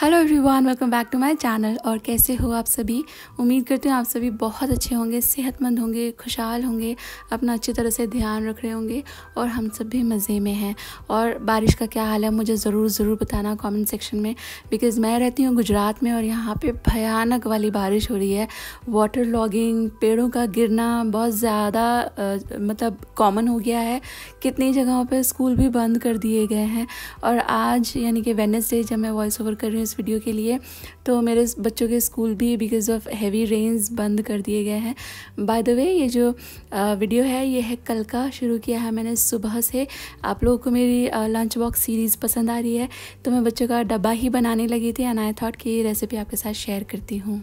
Hello everyone welcome back to my channel और कैसे हो आप सभी उम्मीद करती हूँ आप सभी बहुत अच्छे होंगे सेहतमंद होंगे खुशहाल होंगे अपना अच्छी तरह से ध्यान रख रहे होंगे और हम सब भी मज़े में हैं और बारिश का क्या हाल है मुझे ज़रूर ज़रूर बताना कमेंट सेक्शन में बिकॉज़ मैं रहती हूँ गुजरात में और यहाँ पर भयानक वाली बारिश हो रही है वाटर लॉगिंग पेड़ों का गिरना बहुत ज़्यादा मतलब कॉमन हो गया है कितनी जगहों पर स्कूल भी बंद कर दिए गए हैं और आज यानी कि वेनसडे जब मैं वॉइस ओवर कर रही हूँ इस वीडियो के लिए तो मेरे बच्चों के स्कूल भी बिकॉज ऑफ हैवी रेन्स बंद कर दिए गए हैं बाय द वे ये जो वीडियो है ये है कल का शुरू किया है मैंने सुबह से आप लोगों को मेरी लंच बॉक्स सीरीज़ पसंद आ रही है तो मैं बच्चों का डब्बा ही बनाने लगी थी एंड आई थॉट कि ये रेसिपी आपके साथ शेयर करती हूँ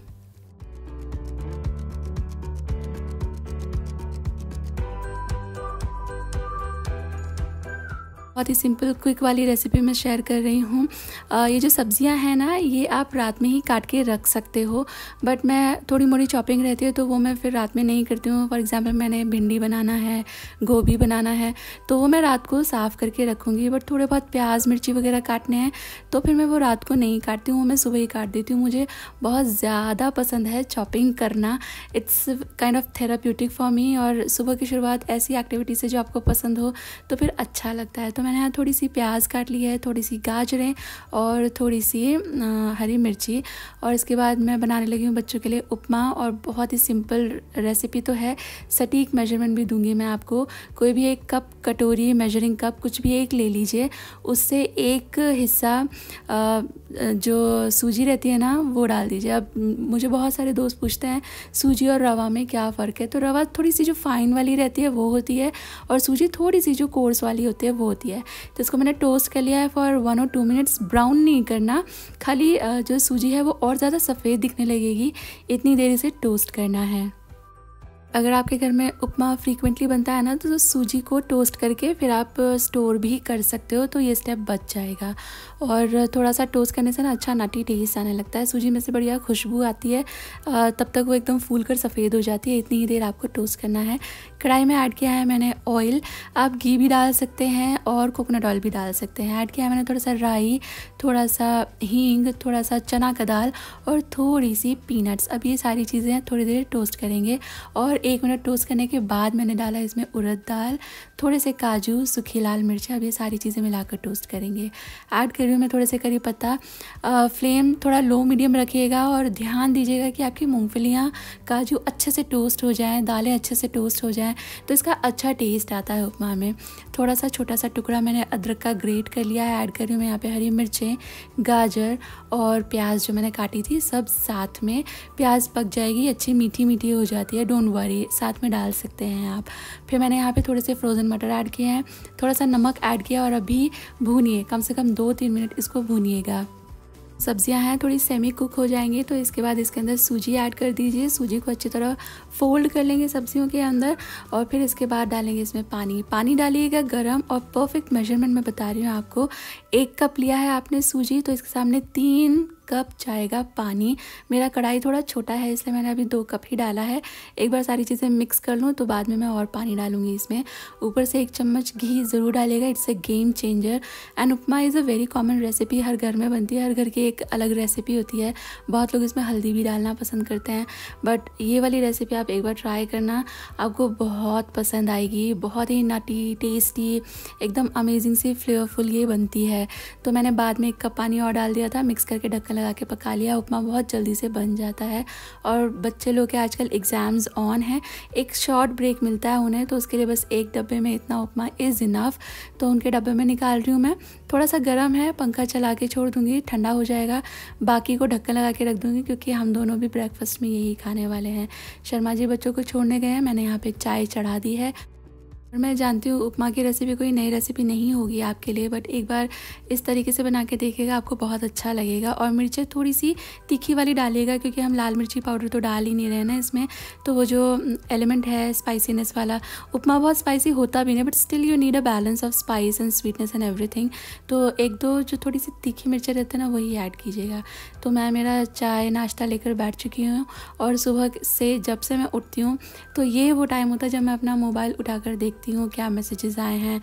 बहुत ही सिंपल क्विक वाली रेसिपी मैं शेयर कर रही हूँ ये जो सब्जियाँ हैं ना ये आप रात में ही काट के रख सकते हो बट मैं थोड़ी मोड़ी चॉपिंग रहती है तो वो मैं फिर रात में नहीं करती हूँ फॉर एग्ज़ाम्पल मैंने भिंडी बनाना है गोभी बनाना है तो वो मैं रात को साफ़ करके रखूँगी बट थोड़े बहुत प्याज मिर्ची वगैरह काटने हैं तो फिर मैं वो रात को नहीं काटती हूँ वो मैं सुबह ही काट देती हूँ मुझे बहुत ज़्यादा पसंद है चॉपिंग करना it's kind of therapeutic for me और सुबह की शुरुआत ऐसी एक्टिविटी से जो आपको पसंद हो तो फिर अच्छा लगता है तो तो मैंने यहाँ थोड़ी सी प्याज काट ली है थोड़ी सी गाजरें और थोड़ी सी हरी मिर्ची और इसके बाद मैं बनाने लगी हूँ बच्चों के लिए उपमा और बहुत ही सिंपल रेसिपी तो है सटीक मेजरमेंट भी दूंगी मैं आपको कोई भी एक कप कटोरी मेजरिंग कप कुछ भी एक ले लीजिए उससे एक हिस्सा जो सूजी रहती है ना वो डाल दीजिए अब मुझे बहुत सारे दोस्त पूछते हैं सूजी और रवा में क्या फ़र्क है तो रवा थोड़ी सी जो फाइन वाली रहती है वो होती है और सूजी थोड़ी सी जो कोर्स वाली होती है वो होती है है तो इसको मैंने टोस्ट कर लिया है फॉर वन और टू मिनट्स ब्राउन नहीं करना खाली जो सूजी है वो और ज़्यादा सफ़ेद दिखने लगेगी इतनी देरी से टोस्ट करना है अगर आपके घर में उपमा फ्रीक्वेंटली बनता है ना तो, सूजी को टोस्ट करके फिर आप स्टोर uh, भी कर सकते हो तो ये स्टेप बच जाएगा और थोड़ा सा टोस्ट करने से ना अच्छा नाटी टेस्ट आने लगता है सूजी में से बढ़िया खुशबू आती है uh, तब तक वो एकदम फूल कर सफ़ेद हो जाती है इतनी ही देर आपको टोस्ट करना है कढ़ाई में ऐड किया है मैंने ऑयल आप घी भी डाल सकते हैं और कोकोनट ऑयल भी डाल सकते हैं ऐड किया है मैंने थोड़ा सा राई थोड़ा सा हींग थोड़ा सा चना का दाल और थोड़ी सी पीनट्स अब ये सारी चीज़ें थोड़ी देर टोस्ट करेंगे और एक मिनट टोस्ट करने के बाद मैंने डाला इसमें उड़द दाल थोड़े से काजू सूखी लाल मिर्च अब ये सारी चीज़ें मिलाकर टोस्ट करेंगे ऐड कर रही हूँ मैं थोड़े से करी पत्ता फ्लेम थोड़ा लो मीडियम रखिएगा और ध्यान दीजिएगा कि आपकी मूँगफलियाँ काजू अच्छे से टोस्ट हो जाएँ दालें अच्छे से टोस्ट हो जाएँ तो इसका अच्छा टेस्ट आता है उपमा में थोड़ा सा छोटा सा टुकड़ा मैंने अदरक का ग्रेट कर लिया है ऐड कर रही हूँ मैं यहाँ पे हरी मिर्चें गाजर और प्याज जो मैंने काटी थी सब साथ में प्याज पक जाएगी अच्छी मीठी मीठी हो जाती है डोंट वरी सारे साथ में डाल सकते हैं आप फिर मैंने यहाँ पे थोड़े से फ्रोज़न मटर ऐड किए हैं थोड़ा सा नमक ऐड किया और अभी भूनिए कम से कम दो तीन मिनट इसको भूनिएगा सब्जियां हैं थोड़ी सेमी कुक हो जाएंगी तो इसके बाद इसके अंदर सूजी ऐड कर दीजिए सूजी को अच्छी तरह फोल्ड कर लेंगे सब्जियों के अंदर और फिर इसके बाद डालेंगे इसमें पानी पानी डालिएगा गर्म और परफेक्ट मेजरमेंट मैं बता रही हूँ आपको एक कप लिया है आपने सूजी तो इसके सामने तीन कप जाएगा पानी मेरा कढ़ाई थोड़ा छोटा है इसलिए मैंने अभी दो कप ही डाला है एक बार सारी चीज़ें मिक्स कर लूँ तो बाद में मैं और पानी डालूंगी इसमें ऊपर से एक चम्मच घी ज़रूर डालेगा it's a game changer and upma is a very common recipe हर घर में बनती है हर घर की एक अलग रेसिपी होती है बहुत लोग इसमें हल्दी भी डालना पसंद करते हैं बट ये वाली रेसिपी आप एक बार ट्राई करना आपको बहुत पसंद आएगी बहुत ही नटी टेस्टी एकदम अमेजिंग सी फ्लेवरफुल ये बनती है तो मैंने बाद में एक कप पानी और डाल दिया था मिक्स करके ढक्कन लगा के पका लिया उपमा बहुत जल्दी से बन जाता है और बच्चे लोग के आजकल एग्ज़ाम्स ऑन हैं एक शॉर्ट ब्रेक मिलता है उन्हें तो उसके लिए बस एक डब्बे में इतना उपमा इज़ इनफ तो उनके डब्बे में निकाल रही हूँ मैं थोड़ा सा गर्म है पंखा चला के छोड़ दूँगी ठंडा हो जाएगा बाकी को ढक्कन लगा के रख दूँगी क्योंकि हम दोनों भी ब्रेकफास्ट में यही खाने वाले हैं शर्मा जी बच्चों को छोड़ने गए हैं मैंने यहाँ पर चाय चढ़ा दी है और मैं जानती हूँ उपमा की रेसिपी कोई नई रेसिपी नहीं होगी आपके लिए बट एक बार इस तरीके से बना के देखिएगा आपको बहुत अच्छा लगेगा और मिर्चें थोड़ी सी तीखी वाली डालिएगा क्योंकि हम लाल मिर्ची पाउडर तो डाल ही नहीं रहे ना इसमें तो वो जो एलिमेंट है स्पाइसीनेस वाला उपमा बहुत स्पाइसी होता भी नहीं but still you need a balance of spice and sweetness and everything तो एक दो जो थोड़ी सी तीखी मिर्चें रहते हैं ना वही ऐड कीजिएगा तो मैं मेरा चाय नाश्ता लेकर बैठ चुकी हूँ और सुबह से जब से मैं उठती हूँ तो ये वो टाइम होता है जब मैं अपना मोबाइल उठाकर देख देखती हूँ क्या मैसेजेस आए हैं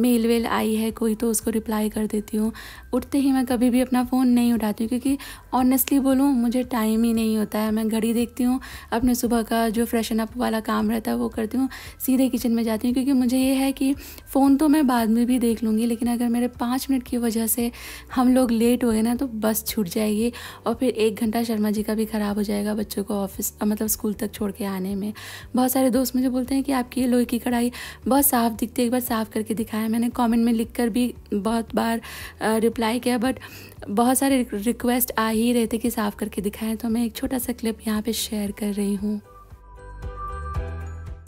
मेल वेल आई है कोई तो उसको रिप्लाई कर देती हूँ उठते ही मैं कभी भी अपना फ़ोन नहीं उठाती हूँ क्योंकि ऑनेस्टली बोलूँ मुझे टाइम ही नहीं होता है मैं घड़ी देखती हूँ अपने सुबह का जो फ्रेशन अप वाला काम रहता है वो करती हूँ सीधे किचन में जाती हूँ क्योंकि मुझे ये है कि फ़ोन तो मैं बाद में भी देख लूँगी लेकिन अगर मेरे पाँच मिनट की वजह से हम लोग लेट हो गए ना तो बस छूट जाएगी और फिर एक घंटा शर्मा जी का भी ख़राब हो जाएगा बच्चों को ऑफिस मतलब स्कूल तक छोड़ के आने में बहुत सारे दोस्त मुझे बोलते हैं कि आपकी लोहे की कढ़ाई बहुत साफ दिखती है एक बार साफ़ करके दिखाया मैंने कमेंट में लिख कर भी बहुत बार रिप्लाई किया बट बहुत सारे रिक्वेस्ट आ ही रहे थे कि साफ़ करके दिखाएं तो मैं एक छोटा सा क्लिप यहाँ पे शेयर कर रही हूँ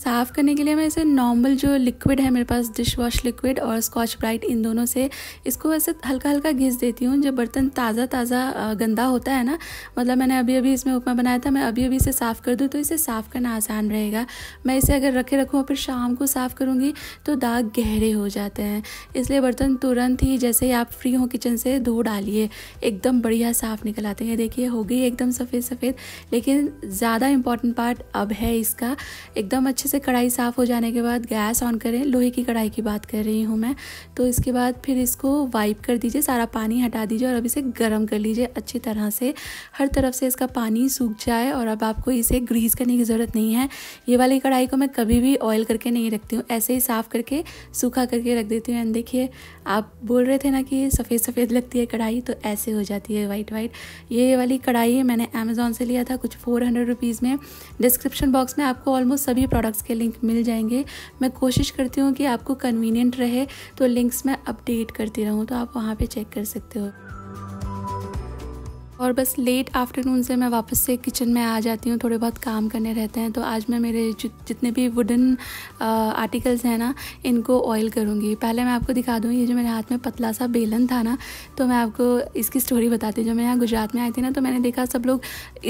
साफ़ करने के लिए मैं इसे नॉर्मल जो लिक्विड है मेरे पास डिश वॉश लिक्विड और स्कॉच ब्राइट इन दोनों से इसको वैसे हल्का हल्का घिस देती हूँ जब बर्तन ताज़ा ताज़ा गंदा होता है ना मतलब मैंने अभी अभी इसमें उपमा बनाया था मैं अभी अभी इसे साफ़ कर दूँ तो इसे साफ़ करना आसान रहेगा मैं इसे अगर रखे रखूँ और फिर शाम को साफ़ करूँगी तो दाग गहरे हो जाते हैं इसलिए बर्तन तुरंत ही जैसे ही आप फ्री हों किचन से धो डालिए एकदम बढ़िया साफ़ निकल आते हैं देखिए हो गई एकदम सफ़ेद सफ़ेद लेकिन ज़्यादा इंपॉर्टेंट पार्ट अब है इसका एकदम अच्छे से से कढ़ाई साफ़ हो जाने के बाद गैस ऑन करें लोहे की कढ़ाई की बात कर रही हूँ मैं तो इसके बाद फिर इसको वाइप कर दीजिए सारा पानी हटा दीजिए और अब इसे गर्म कर लीजिए अच्छी तरह से हर तरफ से इसका पानी सूख जाए और अब आपको इसे ग्रीस करने की ज़रूरत नहीं है ये वाली कढ़ाई को मैं कभी भी ऑयल करके नहीं रखती हूँ ऐसे ही साफ़ करके सूखा करके रख देती हूँ एंड देखिए आप बोल रहे थे ना कि सफ़ेद सफ़ेद लगती है कढ़ाई तो ऐसे हो जाती है वाइट वाइट ये वाली कढ़ाई मैंने अमेज़ोन से लिया था कुछ फ़ोर हंड्रेड रुपीज़ में डिस्क्रिप्शन बॉक्स में आपको ऑलमोस्ट सभी प्रोडक्ट्स के लिंक मिल जाएंगे मैं कोशिश करती हूँ कि आपको कन्वीनियंट रहे तो लिंक्स मैं अपडेट करती रहूँ तो आप वहाँ पर चेक कर सकते हो और बस लेट आफ्टरनून से मैं वापस से किचन में आ जाती हूँ थोड़े बहुत काम करने रहते हैं तो आज मैं मेरे जितने भी वुडन आर्टिकल्स हैं ना इनको ऑयल करूँगी पहले मैं आपको दिखा दूँ ये जो मेरे हाथ में पतला सा बेलन था ना तो मैं आपको इसकी स्टोरी बताती हूँ जब मैं यहाँ गुजरात में आई थी ना तो मैंने देखा सब लोग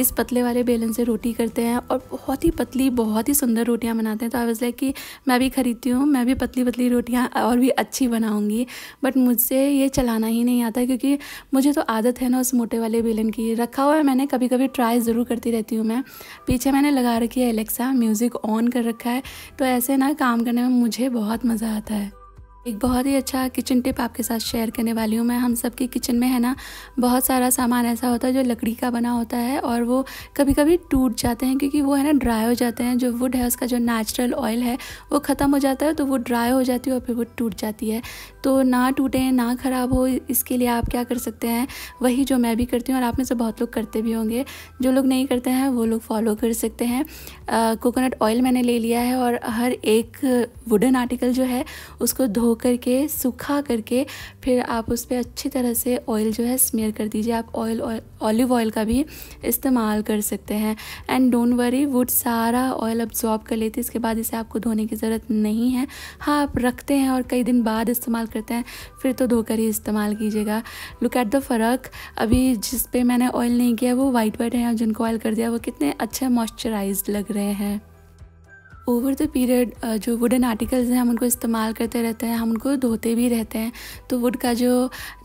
इस पतले वाले बेलन से रोटी करते हैं और बहुत ही पतली बहुत ही सुंदर रोटियाँ बनाते हैं तो आई वॉज लाइक कि मैं भी ख़रीदती हूँ मैं भी पतली पतली रोटियाँ और भी अच्छी बनाऊँगी बट मुझसे ये चलाना ही नहीं आता क्योंकि मुझे तो आदत है ना उस मोटे वाले बेलन विलन की रखा हुआ है मैंने कभी कभी ट्राई ज़रूर करती रहती हूँ मैं पीछे मैंने लगा रखी है एलेक्सा म्यूज़िक ऑन कर रखा है तो ऐसे ना काम करने में मुझे बहुत मज़ा आता है एक बहुत ही अच्छा किचन टिप आपके साथ शेयर करने वाली हूँ मैं हम सब की किचन में है ना बहुत सारा सामान ऐसा होता है जो लकड़ी का बना होता है और वो कभी कभी टूट जाते हैं क्योंकि वो है ना ड्राई हो जाते हैं जो वुड है उसका जो नेचुरल ऑयल है वो ख़त्म हो जाता है तो वो ड्राई हो जाती है और फिर वो टूट जाती है तो ना टूटे ना ख़राब हो इसके लिए आप क्या कर सकते हैं वही जो मैं भी करती हूँ और आप में से बहुत लोग करते भी होंगे जो लोग नहीं करते हैं वो लोग फॉलो कर सकते हैं कोकोनट ऑयल मैंने ले लिया है और हर एक वुडन आर्टिकल जो है उसको धो करके सूखा करके फिर आप उस पर अच्छी तरह से ऑयल जो है स्मेयर कर दीजिए आप ऑयल ऑलिव ऑयल का भी इस्तेमाल कर सकते हैं एंड डोंट वरी वुड सारा ऑयल अब्जॉर्ब कर लेती है इसके बाद इसे आपको धोने की ज़रूरत नहीं है हाँ आप रखते हैं और कई दिन बाद इस्तेमाल करते हैं फिर तो धोकर ही इस्तेमाल कीजिएगा लुक एट द फ़र्क अभी जिस पे मैंने ऑयल नहीं किया वो वाइट वाइट है जिनको ऑयल कर दिया वो कितने अच्छे मॉइस्चराइज लग रहे हैं ओवर द पीरियड जो वुडन आर्टिकल्स हैं हम उनको इस्तेमाल करते रहते हैं हम उनको धोते भी रहते हैं तो वुड का जो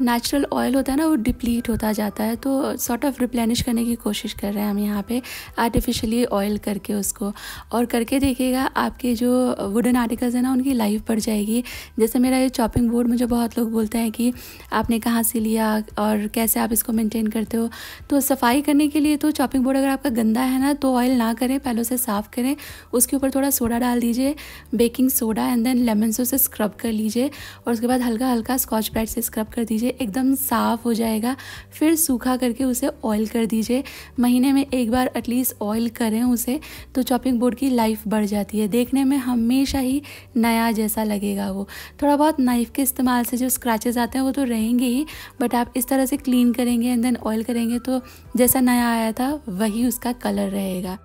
नेचुरल ऑयल होता है ना वो डिप्लीट होता जाता है तो सॉर्ट ऑफ रिप्लेनिश करने की कोशिश कर रहे हैं हम यहाँ पे आर्टिफिशियली ऑयल करके उसको और करके देखिएगा आपके जो वुडन आर्टिकल्स हैं ना उनकी लाइफ बढ़ जाएगी जैसे मेरा ये चॉपिंग बोर्ड मुझे बहुत लोग बोलते हैं कि आपने कहाँ से लिया और कैसे आप इसको मेनटेन करते हो तो सफाई करने के लिए तो चॉपिंग बोर्ड अगर आपका गंदा है ना तो ऑयल ना करें पहले उसे साफ़ करें उसके ऊपर थोड़ा सोडा डाल दीजिए baking soda and then lemon सो से स्क्रब कर लीजिए और उसके बाद हल्का हल्का स्कॉच ब्राइट से स्क्रब कर दीजिए एकदम साफ़ हो जाएगा फिर सूखा करके उसे ऑयल कर दीजिए महीने में एक बार एटलीस्ट ऑयल करें उसे तो चॉपिंग बोर्ड की लाइफ बढ़ जाती है देखने में हमेशा ही नया जैसा लगेगा वो थोड़ा बहुत नाइफ़ के इस्तेमाल से जो स्क्रैचेज आते हैं वो तो रहेंगे ही बट आप इस तरह से क्लीन करेंगे एंड देन ऑयल करेंगे तो जैसा नया आया था वही उसका कलर रहेगा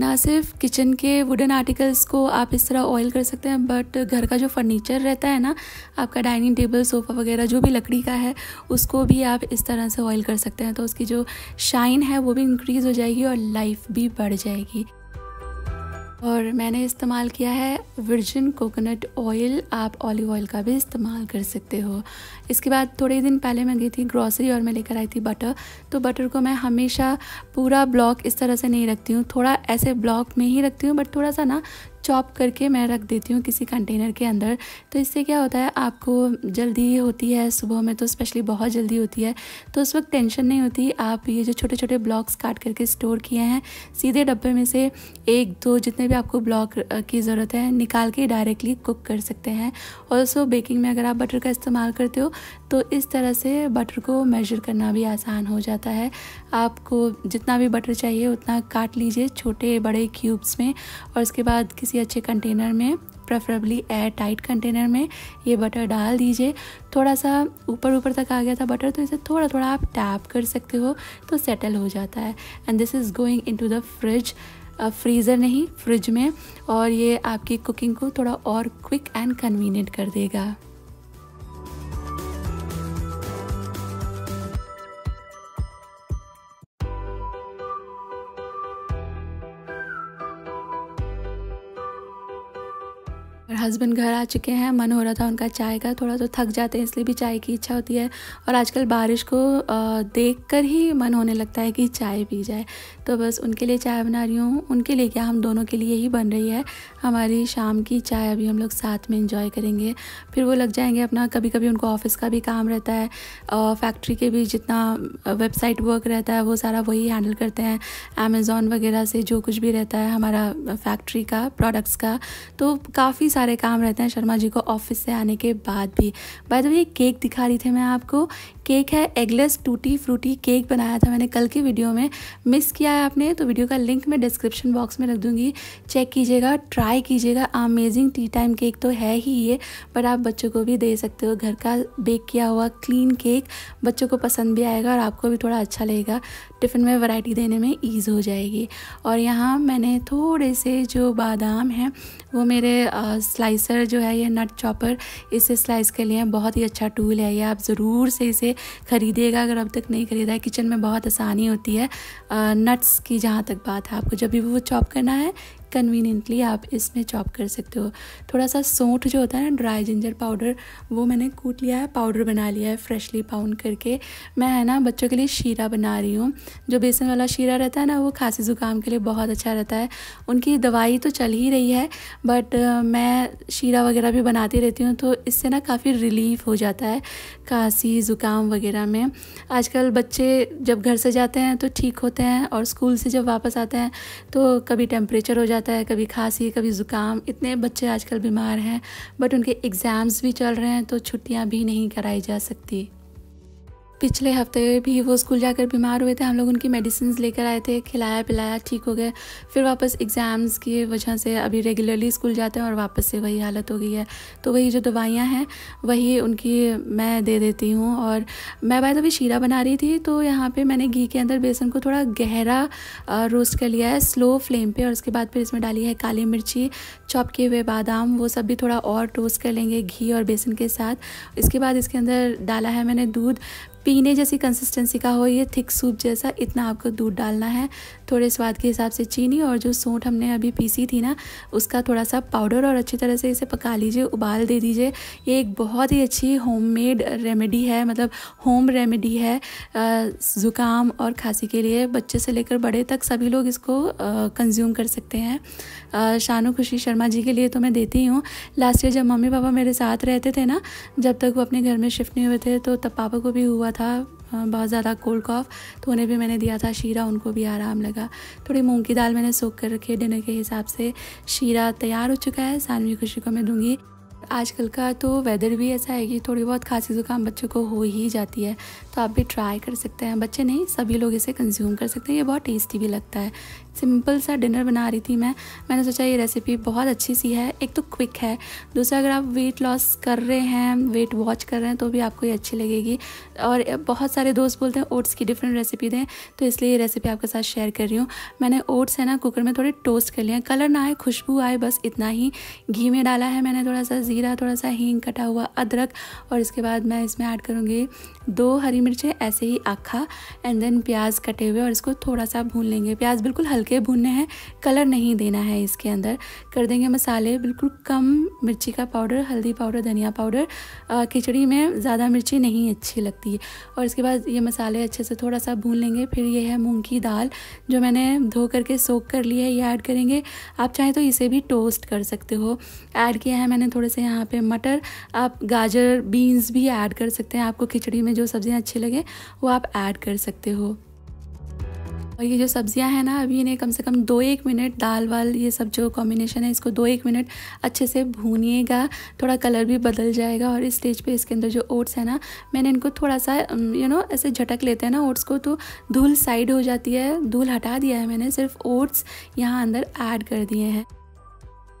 ना सिर्फ किचन के वुडन आर्टिकल्स को आप इस तरह ऑयल कर सकते हैं बट घर का जो फर्नीचर रहता है ना आपका डाइनिंग टेबल सोफ़ा वगैरह जो भी लकड़ी का है उसको भी आप इस तरह से ऑयल कर सकते हैं तो उसकी जो शाइन है वो भी इंक्रीज़ हो जाएगी और लाइफ भी बढ़ जाएगी और मैंने इस्तेमाल किया है वर्जिन कोकोनट ऑयल आप ऑलिव ऑयल का भी इस्तेमाल कर सकते हो इसके बाद थोड़े दिन पहले मैं गई थी ग्रॉसरी और मैं लेकर आई थी बटर तो बटर को मैं हमेशा पूरा ब्लॉक इस तरह से नहीं रखती हूँ थोड़ा ऐसे ब्लॉक में ही रखती हूँ बट थोड़ा सा ना चॉप करके मैं रख देती हूँ किसी कंटेनर के अंदर तो इससे क्या होता है आपको जल्दी होती है सुबह में तो स्पेशली बहुत जल्दी होती है तो उस वक्त टेंशन नहीं होती आप ये जो छोटे छोटे ब्लॉक्स काट करके स्टोर किए हैं सीधे डब्बे में से एक दो जितने भी आपको ब्लॉक की ज़रूरत है निकाल के डायरेक्टली कुक कर सकते हैं ऑल्सो बेकिंग में अगर आप बटर का इस्तेमाल करते हो तो इस तरह से बटर को मेजर करना भी आसान हो जाता है आपको जितना भी बटर चाहिए उतना काट लीजिए छोटे बड़े क्यूब्स में और उसके बाद किसी किसी अच्छे कंटेनर में प्रेफरेबली एयर टाइट कंटेनर में ये बटर डाल दीजिए थोड़ा सा ऊपर ऊपर तक आ गया था बटर तो इसे थोड़ा थोड़ा आप टैप कर सकते हो तो सेटल हो जाता है and this is going into the fridge freezer नहीं फ्रिज में और ये आपकी कुकिंग को थोड़ा और क्विक एंड कन्वीनियंट कर देगा और हस्बैंड घर आ चुके हैं मन हो रहा था उनका चाय का थोड़ा तो थक जाते हैं इसलिए भी चाय की इच्छा होती है और आजकल बारिश को देख कर ही मन होने लगता है कि चाय पी जाए तो बस उनके लिए चाय बना रही हूँ उनके लिए क्या हम दोनों के लिए ही बन रही है हमारी शाम की चाय अभी हम लोग साथ में इंजॉय करेंगे फिर वो लग जाएंगे अपना कभी कभी उनको ऑफिस का भी काम रहता है फैक्ट्री के भी जितना वेबसाइट वर्क रहता है वो सारा वही हैंडल करते हैं अमेज़ॉन वगैरह से जो कुछ भी रहता है हमारा फैक्ट्री का प्रोडक्ट्स का तो काफ़ी सारे सारे काम रहते हैं शर्मा जी को ऑफिस से आने के बाद भी बाय द वे केक दिखा रही थी मैं आपको केक है एगलेस टूटी फ्रूटी केक बनाया था मैंने कल की वीडियो में मिस किया है आपने तो वीडियो का लिंक मैं डिस्क्रिप्शन बॉक्स में रख दूँगी चेक कीजिएगा ट्राई कीजिएगा अमेजिंग टी टाइम केक तो है ही ये बट आप बच्चों को भी दे सकते हो घर का बेक किया हुआ क्लीन केक बच्चों को पसंद भी आएगा और आपको भी थोड़ा अच्छा लगेगा टिफ़िन में वैरायटी देने में ईज़ हो जाएगी और यहाँ मैंने थोड़े से जो बादाम हैं वो मेरे आ, स्लाइसर जो है ये नट चॉपर इसे स्लाइस के लिए बहुत ही अच्छा टूल है ये आप ज़रूर से इसे खरीदेगा ख़रीदिएगा अगर अब तक नहीं ख़रीदा है किचन में बहुत आसानी होती है नट्स की जहाँ तक बात है आपको जब भी वो चॉप करना है कन्वीनियंटली आप इसमें चॉप कर सकते हो थोड़ा सा सोंठ जो होता है ना ड्राई जिंजर पाउडर वो मैंने कूट लिया है पाउडर बना लिया है फ्रेशली पाउंड करके मैं है ना बच्चों के लिए शीरा बना रही हूँ जो बेसन वाला शीरा रहता है ना वो खांसी ज़ुकाम के लिए बहुत अच्छा रहता है उनकी दवाई तो चल ही रही है बट मैं शीरा वगैरह भी बनाती रहती हूँ तो इससे ना काफ़ी रिलीफ हो जाता है खांसी ज़ुकाम वगैरह में आजकल बच्चे जब घर से जाते हैं तो ठीक होते हैं और स्कूल से जब वापस आते हैं तो कभी टेम्परेचर हो जाता जाता है कभी खांसी कभी ज़ुकाम इतने बच्चे आजकल बीमार हैं बट उनके एग्ज़ाम्स भी चल रहे हैं तो छुट्टियाँ भी नहीं कराई जा सकती पिछले हफ्ते भी वो स्कूल जाकर बीमार हुए थे हम लोग उनकी मेडिसिन लेकर आए थे खिलाया पिलाया ठीक हो गए फिर वापस एग्ज़ाम्स की वजह से अभी रेगुलरली स्कूल जाते हैं और वापस से वही हालत हो गई है तो वही जो दवाइयाँ हैं वही उनकी मैं दे देती हूँ और मैं बाय अभी शीरा बना रही थी तो यहाँ पर मैंने घी के अंदर बेसन को थोड़ा गहरा रोस्ट कर लिया है स्लो फ्लेम पर और उसके बाद फिर इसमें डाली है काली मिर्ची चॉप किए हुए बादाम वो सब भी थोड़ा और टोस्ट कर लेंगे घी और बेसन के साथ इसके बाद इसके अंदर डाला है मैंने दूध पीने जैसी कंसिस्टेंसी का हो ये थिक सूप जैसा इतना आपको दूध डालना है थोड़े स्वाद के हिसाब से चीनी और जो सोंठ हमने अभी पीसी थी ना उसका थोड़ा सा पाउडर और अच्छी तरह से इसे पका लीजिए उबाल दे दीजिए ये एक बहुत ही अच्छी होममेड रेमेडी है मतलब होम रेमेडी है ज़ुकाम और खांसी के लिए बच्चे से लेकर बड़े तक सभी लोग इसको कंज्यूम कर सकते हैं शानू खुशी शर्मा जी के लिए तो मैं देती हूँ लास्ट ईयर जब मम्मी पापा मेरे साथ रहते थे ना जब तक वो अपने घर में शिफ्ट नहीं हुए थे तो तब पापा को भी हुआ था हाँ, बहुत ज़्यादा कोल्ड कॉफ तो उन्हें भी मैंने दिया था शीरा उनको भी आराम लगा थोड़ी मूँग की दाल मैंने सूख कर रखी डिनर के हिसाब से शीरा तैयार हो चुका है सानवी खुशी को मैं दूँगी आजकल का तो वेदर भी ऐसा है कि थोड़ी बहुत खांसी ज़ुकाम बच्चों को हो ही जाती है तो आप भी ट्राई कर सकते हैं बच्चे नहीं सभी लोग इसे कंज्यूम कर सकते हैं ये बहुत टेस्टी भी लगता है सिंपल सा डिनर बना रही थी मैं मैंने सोचा ये रेसिपी बहुत अच्छी सी है एक तो क्विक है दूसरा अगर आप वेट लॉस कर रहे हैं वेट वॉच कर रहे हैं तो भी आपको ये अच्छी लगेगी और बहुत सारे दोस्त बोलते हैं ओट्स की डिफरेंट रेसिपी दें तो इसलिए ये रेसिपी आपके साथ शेयर कर रही हूँ मैंने ओट्स है ना कुकर में थोड़े टोस्ट कर लिए कलर ना आए खुशबू आए बस इतना ही घी में डाला है मैंने थोड़ा सा ज़ीरा थोड़ा सा हींग कटा हुआ अदरक और इसके बाद मैं इसमें ऐड करूँगी दो हरी मिर्चें ऐसे ही आखा एंड देन प्याज कटे हुए और इसको थोड़ा सा भून लेंगे प्याज बिल्कुल हल्का हल्के भुनने हैं कलर नहीं देना है इसके अंदर कर देंगे मसाले बिल्कुल कम मिर्ची का पाउडर हल्दी पाउडर धनिया पाउडर खिचड़ी में ज़्यादा मिर्ची नहीं अच्छी लगती है और इसके बाद ये मसाले अच्छे से थोड़ा सा भून लेंगे फिर ये है मूँग की दाल जो मैंने धो करके सोख कर ली है ये ऐड करेंगे आप चाहें तो इसे भी टोस्ट कर सकते हो ऐड किया है मैंने थोड़े से यहाँ पर मटर आप गाजर बीन्स भी ऐड कर सकते हैं आपको खिचड़ी में जो सब्ज़ियाँ अच्छी लगे वो आप ऐड कर सकते हो और ये जो सब्जियां हैं ना अभी इन्हें कम से कम दो एक मिनट दाल वाल ये सब जो कॉम्बिनेशन है इसको दो एक मिनट अच्छे से भूनिएगा थोड़ा कलर भी बदल जाएगा और इस स्टेज पे इसके अंदर जो ओट्स है ना मैंने इनको थोड़ा सा यू नो ऐसे झटक लेते हैं ना ओट्स को तो धूल साइड हो जाती है धूल हटा दिया है मैंने सिर्फ ओट्स यहाँ अंदर ऐड कर दिए हैं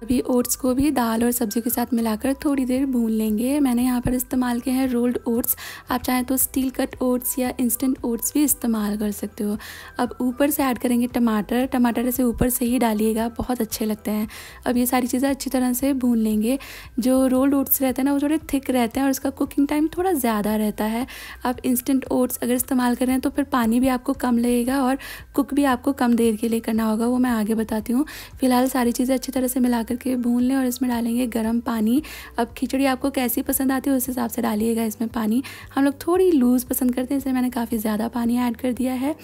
अभी ओट्स को भी दाल और सब्जी के साथ मिलाकर थोड़ी देर भून लेंगे मैंने यहाँ पर इस्तेमाल किया है रोल्ड ओट्स आप चाहें तो स्टील कट ओट्स या इंस्टेंट ओट्स भी इस्तेमाल कर सकते हो अब ऊपर से ऐड करेंगे टमाटर टमाटर इसे ऊपर से ही डालिएगा बहुत अच्छे लगते हैं अब ये सारी चीज़ें अच्छी तरह से भून लेंगे जो रोल्ड ओट्स रहते हैं ना वो थोड़े थिक रहते हैं और उसका कुकिंग टाइम थोड़ा ज़्यादा रहता है आप इंस्टेंट ओट्स अगर इस्तेमाल करें तो फिर पानी भी आपको कम लगेगा और कुक भी आपको कम देर के लिए करना होगा वो मैं आगे बताती हूँ फिलहाल सारी चीज़ें अच्छी तरह से मिलाकर करके भून लें और इसमें डालेंगे गर्म पानी अब खिचड़ी आपको कैसी पसंद आती है उस हिसाब से डालिएगा इसमें पानी हम लोग थोड़ी लूज़ पसंद करते हैं इसलिए मैंने काफ़ी ज़्यादा पानी ऐड कर दिया है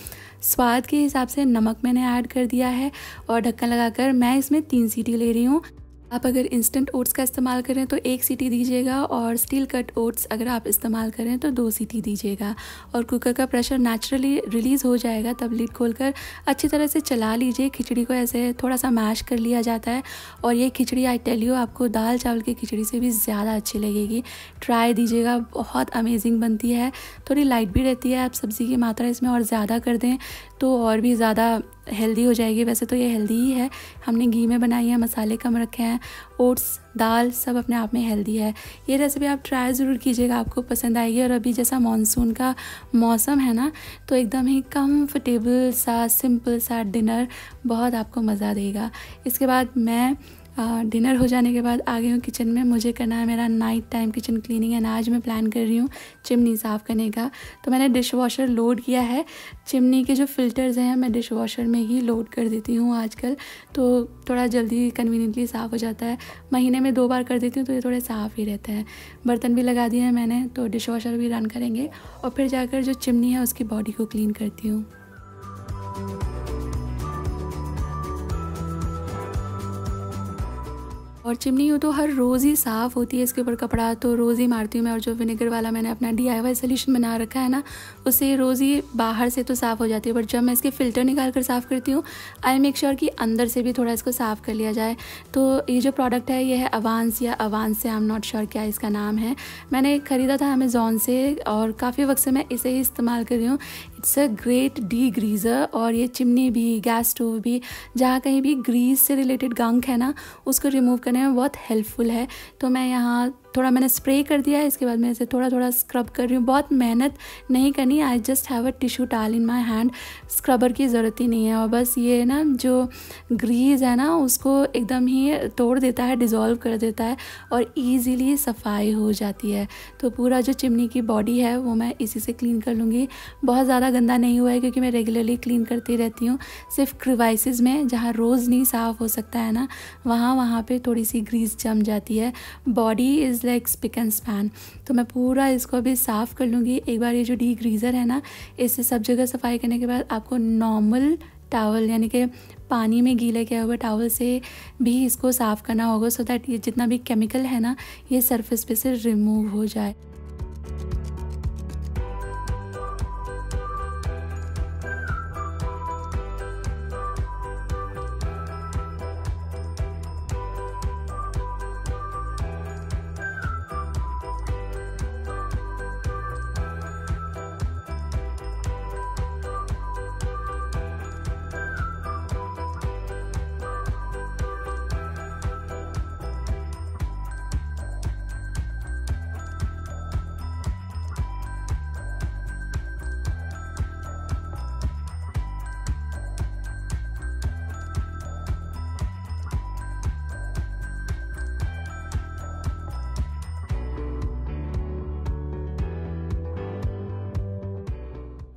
स्वाद के हिसाब से नमक मैंने ऐड कर दिया है और ढक्कन लगाकर मैं इसमें तीन सीटी ले रही हूँ आप अगर इंस्टेंट ओट्स का इस्तेमाल करें तो एक सीटी दीजिएगा और स्टील कट ओट्स अगर आप इस्तेमाल करें तो दो सीटी दीजिएगा और कुकर का प्रेशर नेचुरली रिलीज़ हो जाएगा तब लीड खोलकर अच्छी तरह से चला लीजिए खिचड़ी को ऐसे थोड़ा सा मैश कर लिया जाता है और ये खिचड़ी आई टेल यू आपको दाल चावल की खिचड़ी से भी ज़्यादा अच्छी लगेगी ट्राई दीजिएगा बहुत अमेजिंग बनती है थोड़ी लाइट भी रहती है आप सब्ज़ी की मात्रा इसमें और ज़्यादा कर दें तो और भी ज़्यादा हेल्दी हो जाएगी वैसे तो ये हेल्दी ही है हमने घी में बनाई है मसाले कम रखे हैं ओट्स दाल सब अपने आप में हेल्दी है ये रेसिपी आप ट्राई ज़रूर कीजिएगा आपको पसंद आएगी और अभी जैसा मानसून का मौसम है ना तो एकदम ही कम्फर्टेबल सा सिंपल सा डिनर बहुत आपको मज़ा देगा इसके बाद मैं डिनर हो जाने के बाद आ गई हूँ किचन में मुझे करना है मेरा night time kitchen cleaning and आज मैं प्लान कर रही हूँ चिमनी साफ़ करने का तो मैंने डिश वॉशर लोड किया है चिमनी के जो फ़िल्टर्स हैं मैं डिश वॉशर में ही लोड कर देती हूँ आजकल तो थोड़ा जल्दी कन्वीनियंटली साफ़ हो जाता है महीने में दो बार कर देती हूँ तो ये थोड़े साफ़ ही रहते हैं बर्तन भी लगा दिए हैं मैंने तो डिश वॉशर भी रन करेंगे और फिर जाकर जो चिमनी है उसकी बॉडी को क्लीन करती हूँ और चिमनी यूँ तो हर रोज़ ही साफ़ होती है इसके ऊपर कपड़ा तो रोज़ ही मारती हूँ मैं और जो विनेगर वाला मैंने अपना डी आई वाई सोल्यूशन बना रखा है ना उससे रोज़ ही बाहर से तो साफ़ हो जाती है बट जब मैं इसके फ़िल्टर निकाल कर साफ़ करती हूँ आई मेक श्योर कि अंदर से भी थोड़ा इसको साफ़ कर लिया जाए तो ये जो प्रोडक्ट है ये है अवानस या अवानस से आई एम नॉट श्योर क्या इसका नाम है मैंने ख़रीदा था अमेज़ोन से और काफ़ी वक्त से मैं इसे ही इस्तेमाल कर रही हूँ it's a great degreaser और ये चिमनी भी गैस स्टोव भी जहाँ कहीं भी ग्रीस से रिलेटेड गंक है ना उसको रिमूव करने में बहुत हेल्पफुल है तो मैं यहाँ थोड़ा मैंने स्प्रे कर दिया है इसके बाद मैं इसे थोड़ा थोड़ा स्क्रब कर रही हूँ बहुत मेहनत नहीं करनी I just have a tissue towel in my hand scrubber की ज़रूरत ही नहीं है और बस ये ना जो ग्रीज है ना उसको एकदम ही तोड़ देता है डिज़ोल्व कर देता है और ईजीली सफाई हो जाती है तो पूरा जो चिमनी की बॉडी है वो मैं इसी से क्लीन कर लूँगी बहुत ज़्यादा गंदा नहीं हुआ है क्योंकि मैं रेगुलरली क्लीन करती रहती हूँ सिर्फ क्रिवाइसिस में जहाँ रोज़ नहीं साफ़ हो सकता है ना वहाँ वहाँ पर थोड़ी सी ग्रीस जम जाती है body is legs spick and span तो मैं पूरा इसको अभी साफ़ कर लूँगी एक बार ये जो डी ग्रीज़र है ना इससे सब जगह सफाई करने के बाद आपको नॉर्मल टावल यानी कि पानी में गीले किया हुआ टावल से भी इसको साफ़ करना होगा सो so दैट ये जितना भी केमिकल है ना ये सरफेस पे से रिमूव हो जाए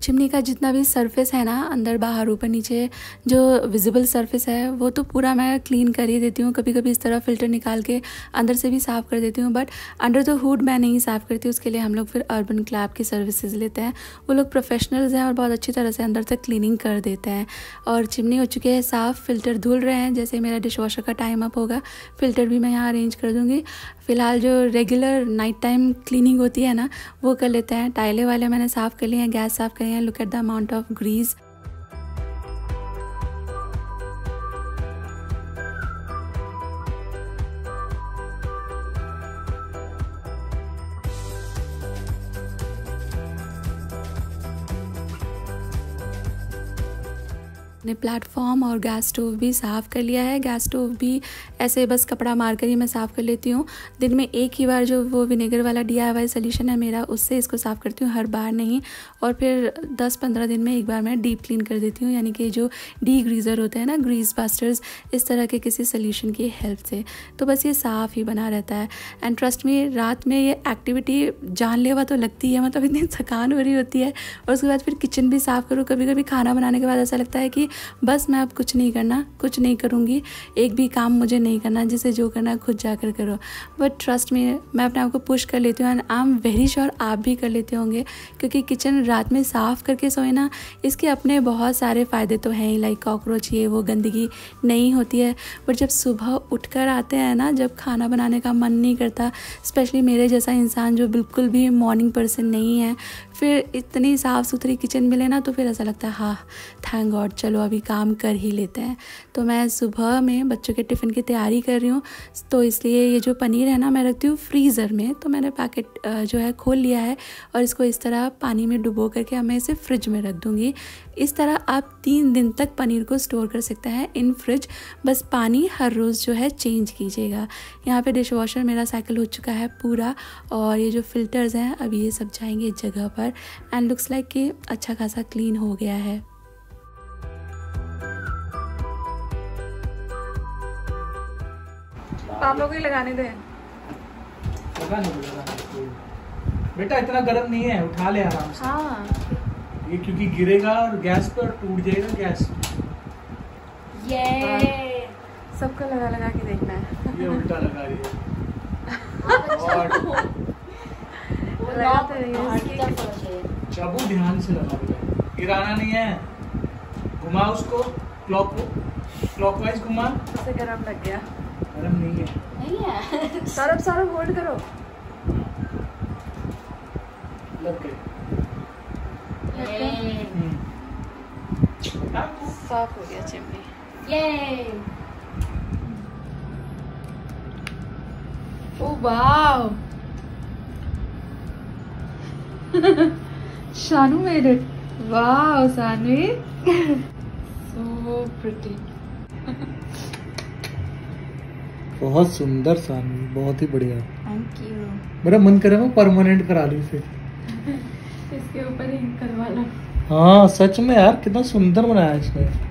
चिमनी का जितना भी सरफेस है ना अंदर बाहर ऊपर नीचे जो विजिबल सरफेस है वो तो पूरा मैं क्लीन कर ही देती हूँ कभी कभी इस तरह फ़िल्टर निकाल के अंदर से भी साफ़ कर देती हूँ बट अंडर द हुड मैं नहीं साफ़ करती उसके लिए हम लोग फिर अर्बन क्लैब की सर्विसेज लेते हैं वो लोग प्रोफेशनल्स हैं और बहुत अच्छी तरह से अंदर तक क्लीनिंग कर देते हैं और चिमनी हो चुकी है साफ़ फ़िल्टर धुल रहे हैं जैसे मेरा डिश वॉशर का टाइम अप होगा फ़िल्टर भी मैं यहाँ अरेंज कर दूँगी फ़िलहाल जो रेगुलर नाइट टाइम क्लीनिंग होती है ना वो कर लेते हैं टाइले वाले मैंने साफ़ कर लिए हैं गैस साफ़ करी हैं look at the amount of grease अपने प्लेटफॉर्म और गैस स्टोव भी साफ़ कर लिया है गैस स्टोव भी ऐसे बस कपड़ा मार कर ही मैं साफ़ कर लेती हूँ दिन में एक ही बार जो वो विनेगर वाला डी आई वाई सोल्यूशन है मेरा उससे इसको साफ़ करती हूँ हर बार नहीं और फिर 10-15 दिन में एक बार मैं डीप क्लीन कर देती हूँ यानी कि जो डी ग्रीज़र होता है ना ग्रीस बास्टर्स इस तरह के किसी सोल्यूशन की हेल्प से तो बस ये साफ़ ही बना रहता है एंड ट्रस्ट में रात में ये एक्टिविटी जानलेवा तो लगती है मतलब इतनी थकान हो रही होती है और उसके बाद फिर किचन भी साफ़ करूँ कभी कभी खाना बनाने के बाद ऐसा लगता है कि बस मैं अब कुछ नहीं करना कुछ नहीं करूँगी एक भी काम मुझे नहीं करना जिसे जो करना खुद जाकर करो बट ट्रस्ट में मैं अपने आप को पुश कर लेती हूँ and I am very sure आप भी कर लेते होंगे क्योंकि किचन रात में साफ़ करके सोए ना इसके अपने बहुत सारे फ़ायदे तो हैं ही लाइक कॉकरोच ये वो गंदगी नहीं होती है बट जब सुबह उठ आते हैं ना जब खाना बनाने का मन नहीं करता स्पेशली मेरे जैसा इंसान जो बिल्कुल भी मॉर्निंग पर्सन नहीं है फिर इतनी साफ़ सुथरी किचन मिले ना तो फिर ऐसा लगता है हाँ थैंक गॉड चलो अभी काम कर ही लेते हैं तो मैं सुबह में बच्चों के टिफ़िन की तैयारी कर रही हूँ तो इसलिए ये जो पनीर है ना मैं रखती हूँ फ्रीज़र में तो मैंने पैकेट जो है खोल लिया है और इसको इस तरह पानी में डुबो करके मैं इसे फ्रिज में रख दूँगी इस तरह आप तीन दिन तक पनीर को स्टोर कर सकते हैं इन फ्रिज बस पानी हर रोज़ जो है चेंज कीजिएगा यहाँ पे डिश वॉशर मेरा साइकिल हो चुका है पूरा और ये जो फ़िल्टर्स हैं अब ये सब जाएंगे इस जगह पर एंड लुक्स लाइक कि अच्छा खासा क्लीन हो गया है तो आप लोग ही लगाने दें लगा नहीं लगा बेटा इतना गर्म नहीं है उठा ले आराम से हाँ ये क्योंकि गिरेगा और गैस पर टूट जाएगा गैस ये सबको लगा लगा के देखना है ये उल्टा लगा रही है अच्छा। चाबू ध्यान से लगा बेटा गिराना नहीं है घुमा उसको क्लॉक क्लॉकवाइज घुमा उसे गर्म लग गया गरम नहीं होल्ड करो हम्म। साफ हो गया चिमनी ये oh wow Shanu made it. बहुत सुंदर सानवी बहुत ही बढ़िया थैंक यू मेरा मन करे मैं परमानेंट करा लू इसे इसके ऊपर करवा लो हाँ सच में यार कितना सुंदर बनाया इसने